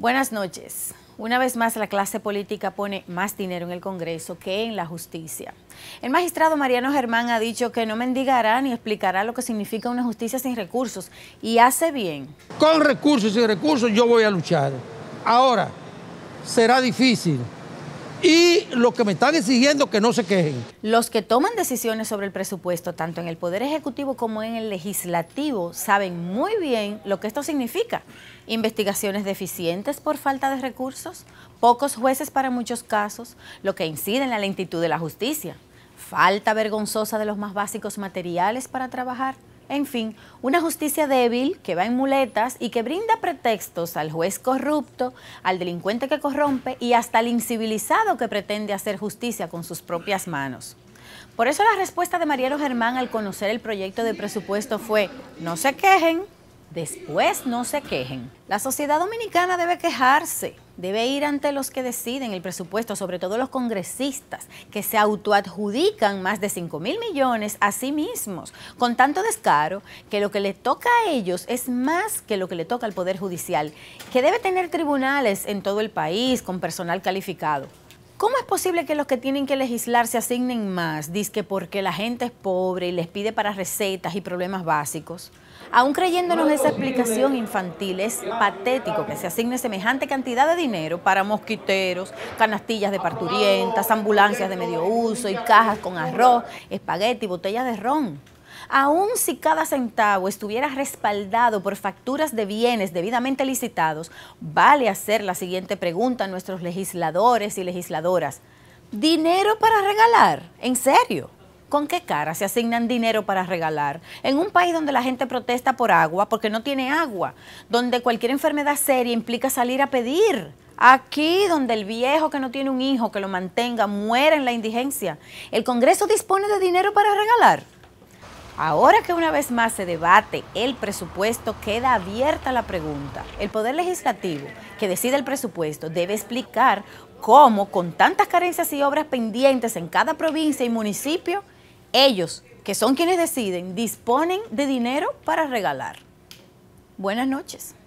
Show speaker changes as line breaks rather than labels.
Buenas noches. Una vez más, la clase política pone más dinero en el Congreso que en la justicia. El magistrado Mariano Germán ha dicho que no mendigará ni explicará lo que significa una justicia sin recursos y hace bien. Con recursos y sin recursos yo voy a luchar. Ahora, será difícil, y lo que me están exigiendo que no se quejen. Los que toman decisiones sobre el presupuesto, tanto en el Poder Ejecutivo como en el Legislativo, saben muy bien lo que esto significa. Investigaciones deficientes por falta de recursos, pocos jueces para muchos casos, lo que incide en la lentitud de la justicia, falta vergonzosa de los más básicos materiales para trabajar en fin, una justicia débil que va en muletas y que brinda pretextos al juez corrupto, al delincuente que corrompe y hasta al incivilizado que pretende hacer justicia con sus propias manos. Por eso la respuesta de Mariano Germán al conocer el proyecto de presupuesto fue, no se quejen, después no se quejen. La sociedad dominicana debe quejarse, debe ir ante los que deciden el presupuesto, sobre todo los congresistas, que se autoadjudican más de 5 mil millones a sí mismos, con tanto descaro que lo que le toca a ellos es más que lo que le toca al Poder Judicial, que debe tener tribunales en todo el país con personal calificado. ¿Cómo es posible que los que tienen que legislar se asignen más? Dice que porque la gente es pobre y les pide para recetas y problemas básicos. Aún creyéndonos esa explicación infantil, es patético que se asigne semejante cantidad de dinero para mosquiteros, canastillas de parturientas, ambulancias de medio uso y cajas con arroz, espagueti, y botellas de ron. Aún si cada centavo estuviera respaldado por facturas de bienes debidamente licitados, vale hacer la siguiente pregunta a nuestros legisladores y legisladoras. ¿Dinero para regalar? ¿En serio? ¿Con qué cara se asignan dinero para regalar? En un país donde la gente protesta por agua porque no tiene agua, donde cualquier enfermedad seria implica salir a pedir. Aquí donde el viejo que no tiene un hijo que lo mantenga muere en la indigencia. ¿El Congreso dispone de dinero para regalar? Ahora que una vez más se debate el presupuesto, queda abierta la pregunta. El Poder Legislativo, que decide el presupuesto, debe explicar cómo, con tantas carencias y obras pendientes en cada provincia y municipio, ellos, que son quienes deciden, disponen de dinero para regalar. Buenas noches.